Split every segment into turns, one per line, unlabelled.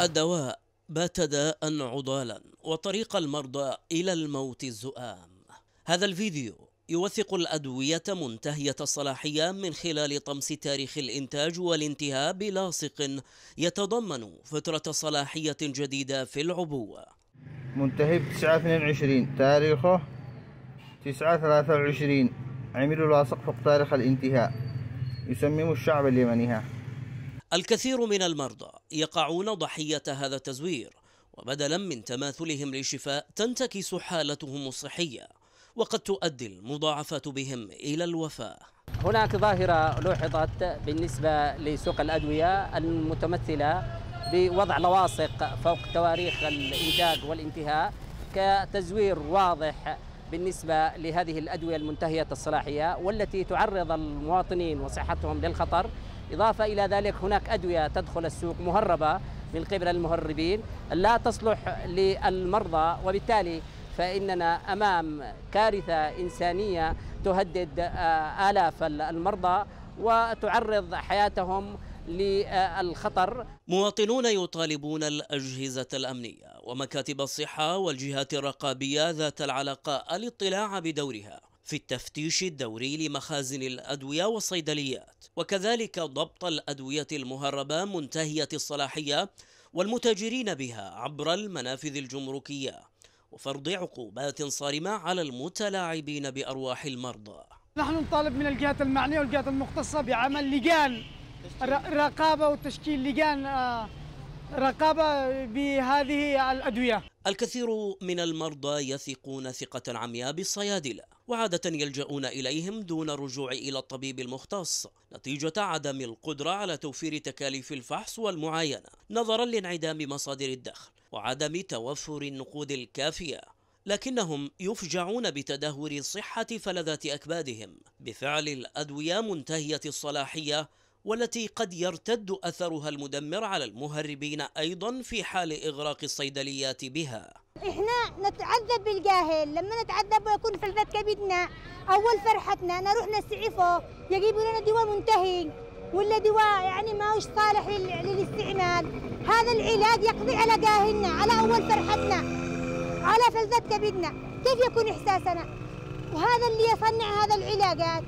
الدواء بات داء عضالا وطريق المرضى إلى الموت الزؤام هذا الفيديو يوثق الأدوية منتهية الصلاحية من خلال طمس تاريخ الإنتاج والانتهاء بلاصق يتضمن فترة صلاحية جديدة في العبوة
منتهي ب 22 تاريخه 923 عملوا لاصق فوق تاريخ الانتهاء يسمم الشعب اليمني
الكثير من المرضى يقعون ضحية هذا التزوير وبدلا من تماثلهم للشفاء تنتكس حالتهم الصحية وقد تؤدي المضاعفات بهم إلى الوفاة
هناك ظاهرة لوحظت بالنسبة لسوق الأدوية المتمثلة بوضع لواصق فوق تواريخ الإنتاج والانتهاء كتزوير واضح بالنسبة لهذه الأدوية المنتهية الصلاحية والتي تعرض المواطنين وصحتهم للخطر إضافة إلى ذلك هناك أدوية تدخل السوق مهربة من قبل المهربين لا تصلح للمرضى وبالتالي فإننا أمام كارثة إنسانية تهدد آه، آلاف المرضى وتعرض حياتهم للخطر
مواطنون يطالبون الأجهزة الأمنية ومكاتب الصحة والجهات الرقابية ذات العلاقة الاطلاع بدورها في التفتيش الدوري لمخازن الأدوية والصيدليات وكذلك ضبط الأدوية المهربة منتهية الصلاحية والمتاجرين بها عبر المنافذ الجمركية وفرض عقوبات صارمة على المتلاعبين بأرواح المرضى
نحن نطالب من الجهات المعنية والجهات المختصة بعمل لجان رقابة وتشكيل لجان آه، رقابة بهذه الأدوية الكثير
من المرضى يثقون ثقة عمياء بالصيادلة وعادة يلجؤون إليهم دون الرجوع إلى الطبيب المختص نتيجة عدم القدرة على توفير تكاليف الفحص والمعاينة نظرا لانعدام مصادر الدخل وعدم توفر النقود الكافية لكنهم يفجعون بتدهور صحة فلذات أكبادهم بفعل الأدوية منتهية الصلاحية والتي قد يرتد أثرها المدمر على المهربين أيضا في حال إغراق الصيدليات بها
احنا نتعذب بالجاهل لما نتعذب ويكون فلذة كبدنا اول فرحتنا نروح نسعفه يجيبوا لنا دواء منتهي ولا دواء يعني ما هوش صالح للاستعمال هذا العلاج يقضي على جاهلنا على اول فرحتنا على فلذة كبدنا كيف يكون احساسنا وهذا اللي يصنع هذا العلاجات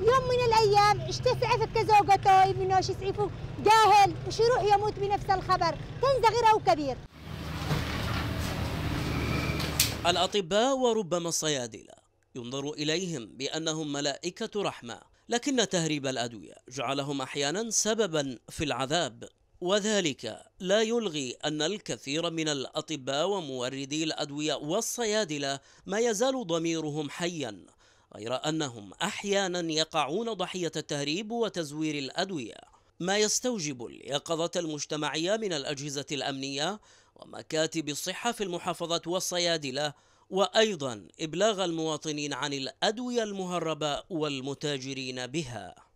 يوم من الايام اشتسعف كزوجته ابنه طيب يسعفه جاهل وش يروح يموت بنفس الخبر كان صغير او كبير
الأطباء وربما الصيادلة ينظر إليهم بأنهم ملائكة رحمة لكن تهريب الأدوية جعلهم أحيانا سببا في العذاب وذلك لا يلغي أن الكثير من الأطباء وموردي الأدوية والصيادلة ما يزال ضميرهم حيا غير أنهم أحيانا يقعون ضحية التهريب وتزوير الأدوية ما يستوجب اليقظة المجتمعية من الأجهزة الأمنية ومكاتب الصحة في المحافظة والصيادلة وأيضا إبلاغ المواطنين عن الأدوية المهربة والمتاجرين بها